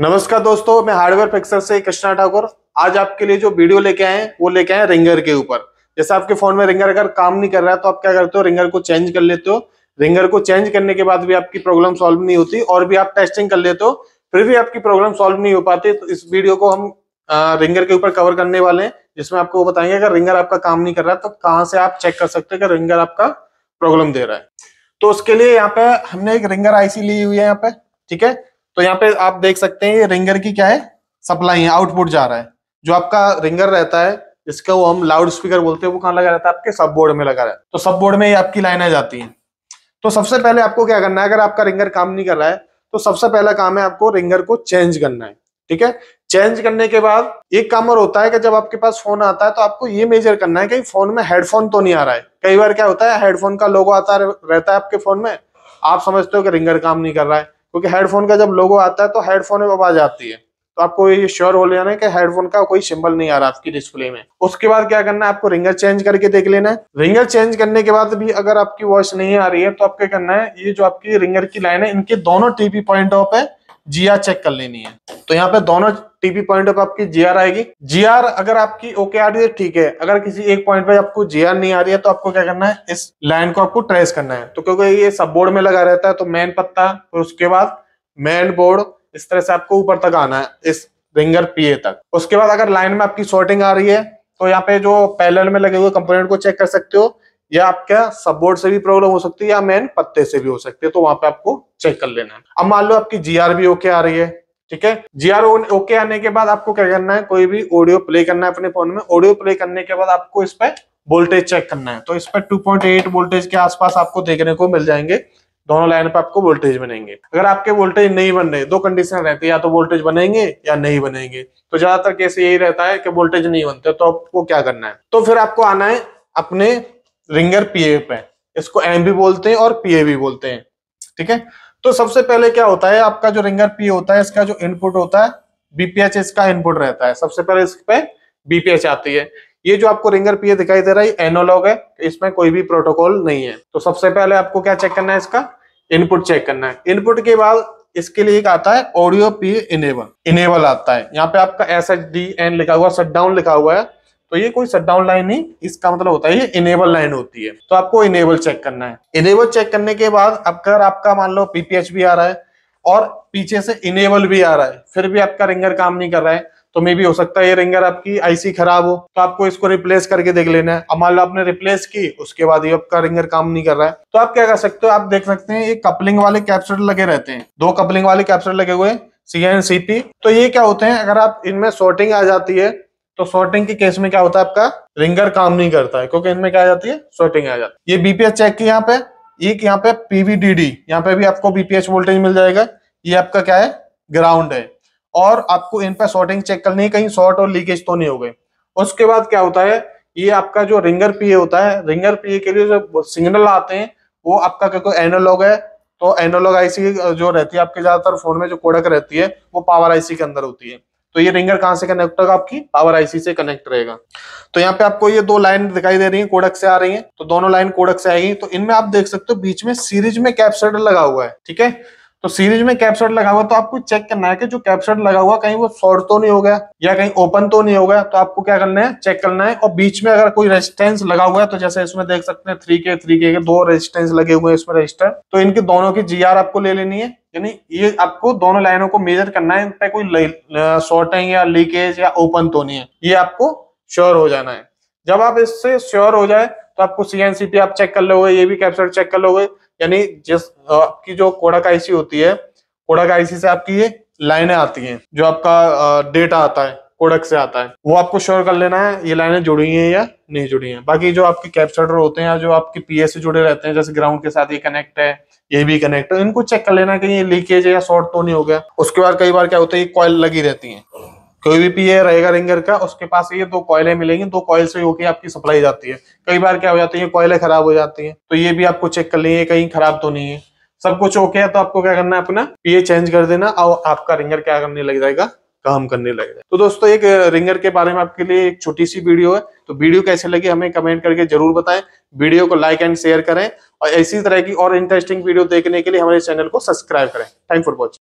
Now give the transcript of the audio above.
नमस्कार दोस्तों मैं हार्डवेयर फिक्सर से कृष्णा ठाकुर आज आपके लिए जो वीडियो लेके आए हैं वो लेके आए रिंगर के ऊपर जैसे आपके फोन में रिंगर अगर काम नहीं कर रहा है तो आप क्या करते हो रिंगर को चेंज कर लेते हो रिंगर को चेंज करने के बाद भी आपकी प्रॉब्लम सॉल्व नहीं होती और भी आप टेस्टिंग कर लेते हो फिर भी आपकी प्रॉब्लम सॉल्व नहीं हो पाती तो इस वीडियो को हम रिंगर के ऊपर कवर करने वाले हैं जिसमें आपको बताएंगे अगर रिंगर आपका काम नहीं कर रहा है तो कहाँ से आप चेक कर सकते हो कि रिंगर आपका प्रॉब्लम दे रहा है तो उसके लिए यहाँ पे हमने एक रिंगर आईसी ली हुई है यहाँ पे ठीक है तो यहाँ पे आप देख सकते हैं रिंगर की क्या है सप्लाई है आउटपुट जा रहा है जो आपका रिंगर रहता है जिसका वो हम लाउड स्पीकर बोलते हैं वो कहाँ लगा रहता है आपके सब बोर्ड में लगा रहता है तो सब बोर्ड में आपकी लाइनें जाती हैं तो सबसे पहले आपको क्या करना है अगर आपका रिंगर काम नहीं कर रहा है तो सबसे पहला काम है आपको रिंगर को चेंज करना है ठीक है चेंज करने के बाद एक काम और होता है कि जब आपके पास फोन आता है तो आपको ये मेजर करना है कि फोन में हेडफोन तो नहीं आ रहा है कई बार क्या होता है हेडफोन का लोगो आता रहता है आपके फोन में आप समझते हो कि रिंगर काम नहीं कर रहा है क्योंकि हेडफोन का जब लोगो आता है तो हेडफोन में आवाज आती है तो आपको ये श्योर हो लेना है कि हेडफोन का कोई सिंबल नहीं आ रहा आपकी डिस्प्ले में उसके बाद क्या करना है आपको रिंगर चेंज करके देख लेना है रिंगर चेंज करने के बाद भी अगर आपकी वॉइस नहीं आ रही है तो आप क्या करना है ये जो आपकी रिंगर की लाइन है इनके दोनों टीपी पॉइंट ऑफ है जिया चेक कर लेनी है तो यहाँ पे दोनों टीपी पॉइंट पर आपकी जीआर आएगी जीआर अगर आपकी ओके आ रही है ठीक है अगर किसी एक पॉइंट पे आपको जीआर नहीं आ रही है तो आपको क्या करना है इस लाइन को आपको ट्रेस करना है तो क्योंकि ये सब बोर्ड में लगा रहता है तो मेन पत्ता फिर उसके बाद मेन बोर्ड इस तरह से आपको ऊपर तक आना है इस रिंगर पीए तक उसके बाद अगर लाइन में आपकी शॉर्टिंग आ रही है तो यहाँ पे जो पैलर में लगे हुए कंपोनेंट को चेक कर सकते हो या आपका सब बोर्ड से भी प्रॉब्लम हो सकती है या मेन पत्ते से भी हो सकती है तो वहां पे आपको चेक कर लेना है अब मान लो आपकी जीआर भी ओके आ रही है ठीक है जी आर ओके आने के बाद आपको क्या करना है कोई भी ऑडियो प्ले करना है अपने फोन में ऑडियो प्ले करने के बाद आपको इस पर वोल्टेज चेक करना है तो इस पर 2.8 वोल्टेज के आसपास आपको देखने को मिल जाएंगे दोनों लाइन पर आपको वोल्टेज बनेंगे अगर आपके वोल्टेज नहीं बन रहे दो कंडीशन रहती है या तो वोल्टेज बनेंगे या नहीं बनेंगे तो ज्यादातर केस यही रहता है कि वोल्टेज नहीं बनते तो आपको क्या करना है तो फिर आपको आना है अपने रिंगर पीए पे इसको एम भी बोलते हैं और पीए भी बोलते हैं ठीक है तो सबसे पहले क्या होता है आपका जो रिंगर पी होता है इसका जो इनपुट होता है बीपीएच इसका इनपुट रहता है सबसे पहले इस पे बीपीएच आती है ये जो आपको रिंगर पीए दिखाई दे रहा है एनोलॉग है इसमें कोई भी प्रोटोकॉल नहीं है तो सबसे पहले आपको क्या चेक करना है इसका इनपुट चेक करना है इनपुट के बाद इसके लिए एक आता है ऑडियो पी इनेबल इनेबल आता है यहाँ पे आपका एस एच डी एन लिखा हुआ शट डाउन लिखा हुआ है तो ये कोई शटडाउन लाइन नहीं इसका मतलब होता है ये इनेबल लाइन होती है तो आपको इनेबल चेक करना है इनेबल चेक करने के बाद अगर आपका मान लो पीपीएच भी आ रहा है और पीछे से इनेबल भी आ रहा है फिर भी आपका रिंगर काम नहीं कर रहा है तो मे भी हो सकता है ये रिंगर आपकी आईसी खराब हो तो आपको इसको रिप्लेस करके देख लेना है अब मान लो आपने रिप्लेस की उसके बाद ये आपका रिंगर काम नहीं कर रहा है तो आप क्या कर सकते हो आप देख सकते हैं ये कपलिंग वाले कैप्सूल लगे रहते हैं दो कपलिंग वाले कैप्सूल लगे हुए सी एन सी पी तो ये क्या होते हैं अगर आप इनमें शॉर्टिंग आ जाती है तो सॉर्टिंग के केस में क्या होता है आपका रिंगर काम नहीं करता है क्योंकि इनमें क्या आ जाती है सॉर्टिंग आ जाती है ये बीपीएच चेक की यहाँ पे एक यहाँ पे पीवीडीडी यहाँ पे भी आपको बीपीएच वोल्टेज मिल जाएगा ये आपका क्या है ग्राउंड है और आपको इन पे सॉर्टिंग चेक करनी है कहीं शॉर्ट और लीकेज तो नहीं हो गए उसके बाद क्या होता है ये आपका जो रिंगर पीए होता है रिंगर पीए के लिए जो सिग्नल आते हैं वो आपका क्योंकि एनोलॉग है तो एनोलॉग आईसी जो रहती है आपके ज्यादातर फोन में जो कोडक रहती है वो पावर आईसी के अंदर होती है तो ये रिंगर कहां से कनेक्ट होगा आपकी पावर आईसी से कनेक्ट रहेगा तो यहाँ पे आपको ये दो लाइन दिखाई दे रही है कोडक से आ रही है तो दोनों लाइन कोडक से आएगी तो इनमें आप देख सकते हो बीच में सीरीज में कैप्सर लगा हुआ है ठीक है तो सीरीज में कैप्सट लगा हुआ तो आपको चेक करना है कि जो कैप्सट लगा हुआ कहीं वो शॉर्ट तो नहीं हो गया या कहीं ओपन तो नहीं हो गया तो आपको क्या करना है चेक करना है और बीच में अगर कोई रेजिस्टेंस लगा हुआ है तो जैसे इसमें देख सकते हैं थ्री के थ्री के दो रेजिस्टेंस लगे हुए हैं इसमें रजिस्टर तो इनके दोनों की जी आपको ले लेनी है यानी ये आपको दोनों लाइनों को मेजर करना है इन पर कोई शॉर्टिंग या लीकेज या ओपन तो नहीं है ये आपको श्योर हो जाना है जब आप इससे श्योर हो जाए तो आपको सी आप चेक कर लोगे ये भी कैप्सट चेक कर लोगे यानी जिस आपकी जो कोडा का आईसी होती है कोडा का आईसी से आपकी ये लाइनें आती हैं जो आपका डेटा आता है कोडक से आता है वो आपको श्योर कर लेना है ये लाइनें जुड़ी हैं या नहीं जुड़ी हैं बाकी जो आपके कैप्चर होते हैं या जो आपके पी से जुड़े रहते हैं जैसे ग्राउंड के साथ ये कनेक्ट है ये भी कनेक्ट है इनको चेक कर लेना कहीं ये लीकेज है या शॉर्ट तो नहीं हो गया उसके बाद कई बार क्या होता है ये कॉयल लगी रहती है कोई भी पीए रहेगा रिंगर का उसके पास ये दो कॉयले मिलेंगी दो कॉयल से होकर आपकी सप्लाई जाती है कई बार क्या हो जाती है कॉयले खराब हो जाती है तो ये भी आपको चेक कर लेंगे कहीं खराब तो नहीं है सब कुछ ओके है तो आपको क्या करना है अपना पीए चेंज कर देना और आपका रिंगर क्या करने लग जाएगा काम करने लग जाए तो दोस्तों एक रिंगर के बारे में आपके लिए एक छोटी सी वीडियो है तो वीडियो कैसे लगी हमें कमेंट करके जरूर बताएं वीडियो को लाइक एंड शेयर करें और ऐसी तरह की और इंटरेस्टिंग वीडियो देखने के लिए हमारे चैनल को सब्सक्राइब करें थैंक फॉर वॉचिंग